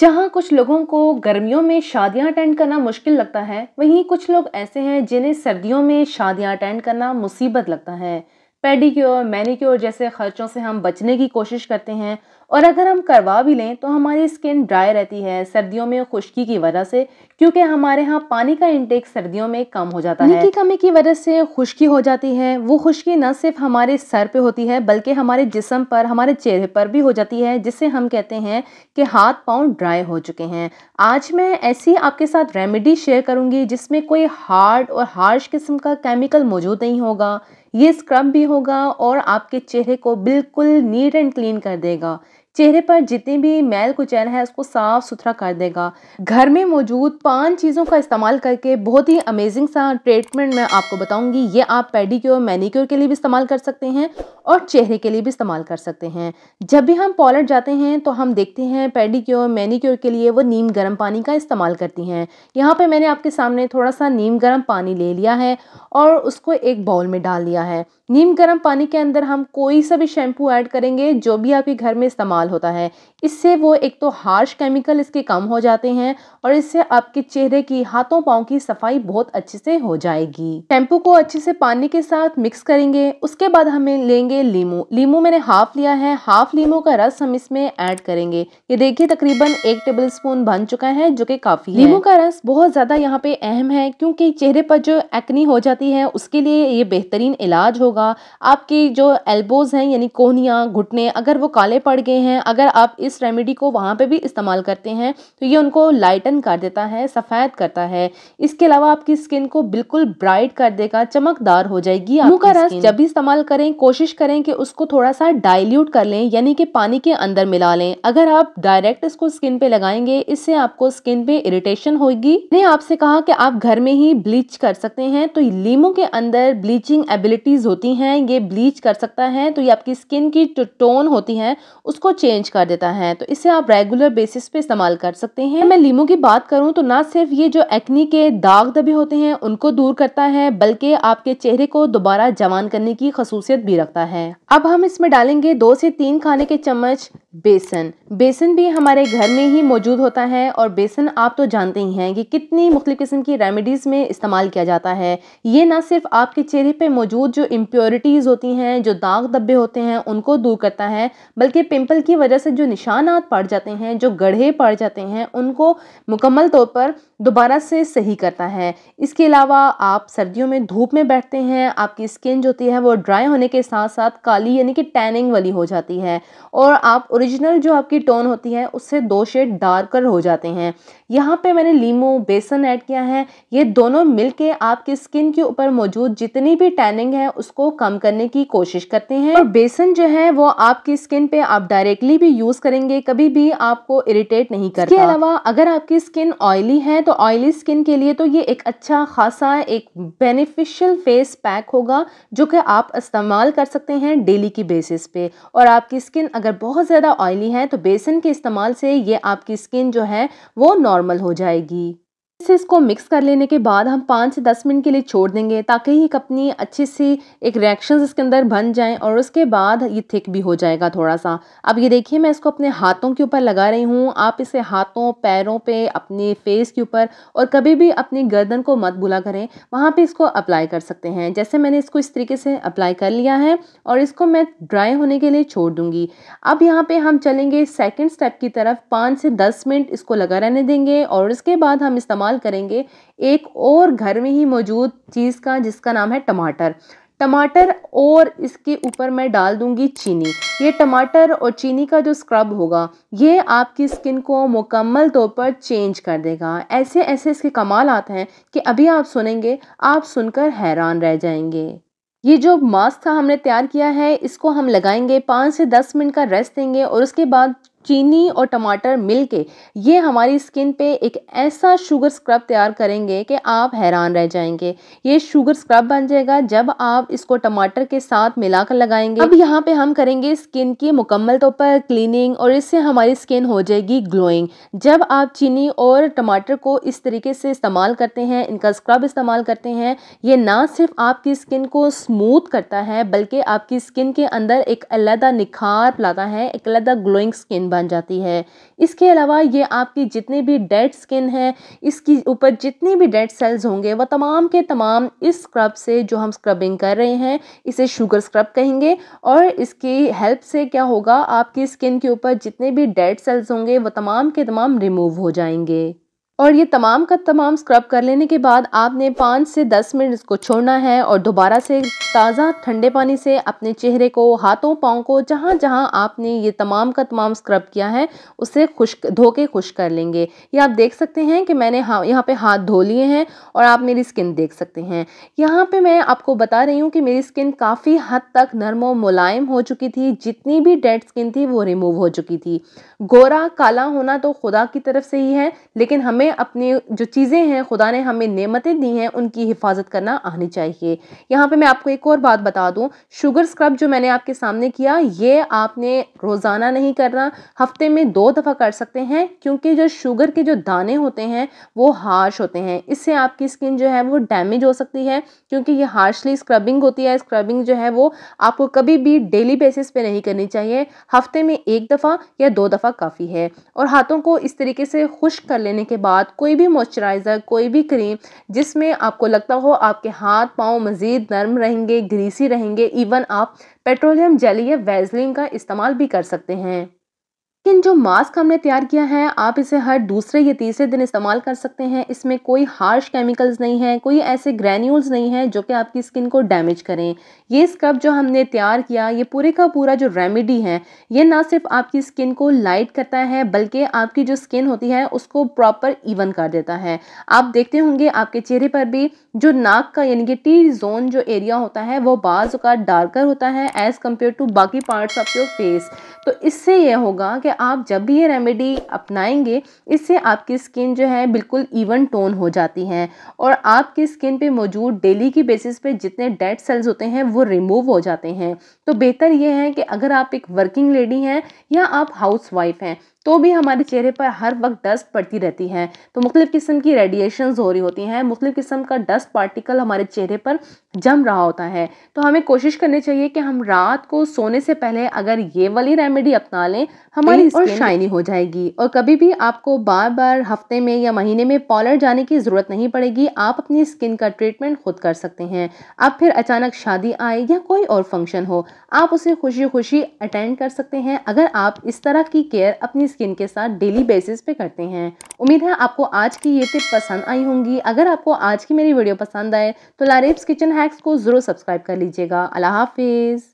जहाँ कुछ लोगों को गर्मियों में शादियाँ अटेंड करना मुश्किल लगता है वहीं कुछ लोग ऐसे हैं जिन्हें सर्दियों में शादियाँ अटेंड करना मुसीबत लगता है पेडिक्योर मैनिक्योर जैसे खर्चों से हम बचने की कोशिश करते हैं और अगर हम करवा भी लें तो हमारी स्किन ड्राई रहती है सर्दियों में खुश्की की वजह से क्योंकि हमारे यहाँ पानी का इंटेक सर्दियों में कम हो जाता है की कमी की वजह से खुश्की हो जाती है वो खुश्की न सिर्फ हमारे सर पे होती है बल्कि हमारे जिसम पर हमारे चेहरे पर भी हो जाती है जिससे हम कहते हैं कि हाथ पाँव ड्राई हो चुके हैं आज मैं ऐसी आपके साथ रेमेडी शेयर करूँगी जिसमें कोई हार्ड और हार्श किस्म का केमिकल मौजूद नहीं होगा ये स्क्रब भी होगा और आपके चेहरे को बिल्कुल नीट एंड क्लीन कर देगा चेहरे पर जितनी भी मैल कुचैल है उसको साफ सुथरा कर देगा घर में मौजूद पांच चीज़ों का इस्तेमाल करके बहुत ही अमेजिंग सा ट्रीटमेंट मैं आपको बताऊंगी ये आप पेडिक्योर मैनीक्योर के लिए भी इस्तेमाल कर सकते हैं और चेहरे के लिए भी इस्तेमाल कर सकते हैं जब भी हम पॉलर जाते हैं तो हम देखते हैं पेडिक्योर मैनीक्योर के लिए वो नीम गर्म पानी का इस्तेमाल करती हैं यहाँ पर मैंने आपके सामने थोड़ा सा नीम गर्म पानी ले लिया है और उसको एक बाउल में डाल लिया है नीम गर्म पानी के अंदर हम कोई सा भी शैम्पू ऐड करेंगे जो भी आपके घर में इस्तेमाल होता है इससे वो एक तो हार्श केमिकल इसके कम हो जाते हैं और इससे आपके चेहरे की हाथों पाँव की सफाई बहुत अच्छे से हो जाएगी टेम्पू को अच्छे से पानी के साथ मिक्स करेंगे उसके बाद हमें लेंगे लीमू लीमू मैंने हाफ लिया है हाफ लीमू का रस हम इसमें ऐड करेंगे ये देखिए तकरीबन एक टेबल स्पून बन चुका है जो कि काफी लीमू का रस बहुत ज्यादा यहाँ पे अहम है क्योंकि चेहरे पर जो एक्नी हो जाती है उसके लिए ये बेहतरीन इलाज होगा आपकी जो एल्बोज हैं यानी कोहनिया घुटने अगर वो काले पड़ गए हैं अगर आप इस इस रेमेडी को वहाँ पे भी इस्तेमाल करते हैं तो ये उनको लाइटन कर देता है सफ़ेद करता है इसके अलावा आपकी स्किन को बिल्कुल ब्राइट कर देगा चमकदार हो जाएगी मुँह का रस जब भी इस्तेमाल करें कोशिश करें कि उसको थोड़ा सा डायल्यूट कर लें यानी कि पानी के अंदर मिला लें अगर आप डायरेक्ट इसको स्किन पे लगाएंगे इससे आपको स्किन पे इरिटेशन होगी मैंने आपसे कहा कि आप घर में ही ब्लीच कर सकते हैं तो लीमू के अंदर ब्लीचिंग एबिलिटीज होती हैं ये ब्लीच कर सकता है तो ये आपकी स्किन की टोन होती है उसको चेंज कर देता है है तो इसे आप रेगुलर बेसिस पे इस्तेमाल कर सकते हैं मैं लीमू की बात करूँ तो ना सिर्फ ये जो एक्नी के दाग दबे होते हैं उनको दूर करता है बल्कि आपके चेहरे को दोबारा जवान करने की खसूसियत भी रखता है अब हम इसमें डालेंगे दो से तीन खाने के चम्मच बेसन बेसन भी हमारे घर में ही मौजूद होता है और बेसन आप तो जानते ही हैं कि कितनी मुख्तु किस्म की रेमेडीज़ में इस्तेमाल किया जाता है ये ना सिर्फ आपके चेहरे पे मौजूद जो इम्प्योरिटीज़ होती हैं जो दाग दब्बे होते हैं उनको दूर करता है बल्कि पिंपल की वजह से जो निशानात पड़ जाते हैं जो गढ़े पड़ जाते हैं उनको मुकम्मल तौर पर दोबारा से सही करता है इसके अलावा आप सर्दियों में धूप में बैठते हैं आपकी स्किन जो होती है वो ड्राई होने के साथ साथ काली यानी कि टैनिंग वाली हो जाती है और आप ओरिजिनल जो आपकी टोन होती है उससे दो शेड डार्कर हो जाते हैं यहाँ पे मैंने लीमू बेसन ऐड किया है ये दोनों मिलके आपकी स्किन के ऊपर मौजूद जितनी भी टैनिंग है उसको कम करने की कोशिश करते हैं और बेसन जो है वो आपकी स्किन पे आप डायरेक्टली भी यूज़ करेंगे कभी भी आपको इरिटेट नहीं करता इसके अलावा अगर आपकी स्किन ऑयली है तो ऑयली स्किन के लिए तो ये एक अच्छा खासा एक बेनिफिशियल फेस पैक होगा जो कि आप इस्तेमाल कर सकते हैं डेली की बेसिस पे और आपकी स्किन अगर बहुत ज़्यादा ऑयली है तो बेसन के इस्तेमाल से ये आपकी स्किन जो है वो नॉर्मल हो जाएगी से इसको मिक्स कर लेने के बाद हम पाँच से दस मिनट के लिए छोड़ देंगे ताकि ये अपनी अच्छी सी एक रिएक्शन इसके अंदर बन जाएँ और उसके बाद ये थिक भी हो जाएगा थोड़ा सा अब ये देखिए मैं इसको अपने हाथों के ऊपर लगा रही हूँ आप इसे हाथों पैरों पे अपने फेस के ऊपर और कभी भी अपनी गर्दन को मत भुला करें वहाँ पर इसको अप्लाई कर सकते हैं जैसे मैंने इसको इस तरीके से अप्लाई कर लिया है और इसको मैं ड्राई होने के लिए छोड़ दूँगी अब यहाँ पर हम चलेंगे सेकेंड स्टेप की तरफ पाँच से दस मिनट इसको लगा रहने देंगे और उसके बाद हम इस्तेमाल इस्तेमाल करेंगे एक और घर में ही मौजूद चीज़ का जिसका नाम है टमाटर टमाटर और इसके ऊपर मैं डाल दूंगी चीनी ये टमाटर और चीनी का जो स्क्रब होगा ये आपकी स्किन को मुकम्मल तौर पर चेंज कर देगा ऐसे ऐसे इसके कमाल आते हैं कि अभी आप सुनेंगे आप सुनकर हैरान रह जाएंगे ये जो मास्क था हमने तैयार किया है इसको हम लगाएंगे पाँच से दस मिनट का रेस्ट देंगे और उसके बाद चीनी और टमाटर मिल के ये हमारी स्किन पे एक ऐसा शुगर स्क्रब तैयार करेंगे कि आप हैरान रह जाएंगे ये शुगर स्क्रब बन जाएगा जब आप इसको टमाटर के साथ मिलाकर लगाएंगे अब यहाँ पे हम करेंगे स्किन की मुकम्मल तौर पर क्लीनिंग और इससे हमारी स्किन हो जाएगी ग्लोइंग जब आप चीनी और टमाटर को इस तरीके से इस्तेमाल करते हैं इनका स्क्रब इस्तेमाल करते हैं ये ना सिर्फ आपकी स्किन को स्मूथ करता है बल्कि आपकी स्किन के अंदर एक अलहदा निखार लाता है एक अलहदा ग्लोइंग स्किन बन जाती है इसके अलावा ये आपकी जितनी भी डेड स्किन है इसकी ऊपर जितनी भी डेड सेल्स होंगे वह तमाम के तमाम इस स्क्रब से जो हम स्क्रबिंग कर रहे हैं इसे शुगर स्क्रब कहेंगे और इसकी हेल्प से क्या होगा आपकी स्किन के ऊपर जितने भी डेड सेल्स होंगे वह तमाम के तमाम रिमूव हो जाएंगे और ये तमाम का तमाम स्क्रब कर लेने के बाद आपने पाँच से दस मिनट इसको छोड़ना है और दोबारा से ताज़ा ठंडे पानी से अपने चेहरे को हाथों पाँव को जहाँ जहाँ आपने ये तमाम का तमाम स्क्रब किया है उसे खुश्क धो के खुश कर लेंगे ये आप देख सकते हैं कि मैंने हाँ यहाँ पे हाथ धो लिए हैं और आप मेरी स्किन देख सकते हैं यहाँ पर मैं आपको बता रही हूँ कि मेरी स्किन काफ़ी हद तक नरम व मुलायम हो चुकी थी जितनी भी डेड स्किन थी वो रिमूव हो चुकी थी गोरा काला होना तो खुदा की तरफ से ही है लेकिन हमें हमें अपनी जो चीज़ें हैं खुदा ने हमें नेमतें दी हैं उनकी हिफाजत करना आनी चाहिए यहाँ पे मैं आपको एक और बात बता दूँ शुगर स्क्रब जो मैंने आपके सामने किया ये आपने रोज़ाना नहीं करना हफ्ते में दो दफ़ा कर सकते हैं क्योंकि जो शुगर के जो दाने होते हैं वो हार्श होते हैं इससे आपकी स्किन जो है वो डैमेज हो सकती है क्योंकि ये हार्शली स्क्रबिंग होती है स्क्रबिंग जो है वो आपको कभी भी डेली बेसिस पर नहीं करनी चाहिए हफ्ते में एक दफ़ा या दो दफ़ा काफ़ी है और हाथों को इस तरीके से खुश कर लेने के बाद बाद कोई भी मॉइस्चराइज़र कोई भी क्रीम जिसमें आपको लगता हो आपके हाथ पाँव मज़ीद नरम रहेंगे ग्रीसी रहेंगे इवन आप पेट्रोलियम जेली या वैजलिन का इस्तेमाल भी कर सकते हैं लेकिन जो मास्क हमने तैयार किया है आप इसे हर दूसरे या तीसरे दिन इस्तेमाल कर सकते हैं इसमें कोई हार्श केमिकल्स नहीं है कोई ऐसे ग्रैन्यूल्स नहीं हैं जो कि आपकी स्किन को डैमेज करें ये स्क्रब जो हमने तैयार किया ये पूरे का पूरा जो रेमेडी है ये ना सिर्फ आपकी स्किन को लाइट करता है बल्कि आपकी जो स्किन होती है उसको प्रॉपर इवन कर देता है आप देखते होंगे आपके चेहरे पर भी जो नाक का यानी कि टी जोन जो एरिया होता है वो बाज़ार डार्कर होता है एज़ कम्पेयर टू बाकी पार्ट्स ऑफ योर फेस तो इससे यह होगा कि आप जब भी ये रेमेडी अपनाएंगे इससे आपकी स्किन जो है बिल्कुल इवन टोन हो जाती है और आपकी स्किन पे मौजूद डेली की बेसिस पे जितने डेड सेल्स होते हैं वो रिमूव हो जाते हैं तो बेहतर ये है कि अगर आप एक वर्किंग लेडी हैं या आप हाउस वाइफ हैं तो भी हमारे चेहरे पर हर वक्त डस्ट पड़ती रहती है तो मुख्तलिफ़ किस्म की रेडिएशन हो रही होती हैं मुख्तलिफ़ किस्म का डस्ट पार्टिकल हमारे चेहरे पर जम रहा होता है तो हमें कोशिश करनी चाहिए कि हम रात को सोने से पहले अगर ये वाली रेमेडी अपना लें हमारी और शाइनी हो जाएगी और कभी भी आपको बार बार हफ्ते में या महीने में पॉलर जाने की ज़रूरत नहीं पड़ेगी आप अपनी स्किन का ट्रीटमेंट खुद कर सकते हैं अब फिर अचानक शादी आए या कोई और फंक्शन हो आप उसे खुशी खुशी अटेंड कर सकते हैं अगर आप इस तरह की केयर अपनी स्किन के साथ डेली बेसिस पे करते हैं उम्मीद है आपको आज की ये टिप पसंद आई होंगी अगर आपको आज की मेरी वीडियो पसंद आए तो लारेब्स किचन हैक्स को ज़रूर सब्सक्राइब कर लीजिएगा अल्लाह हाफिज़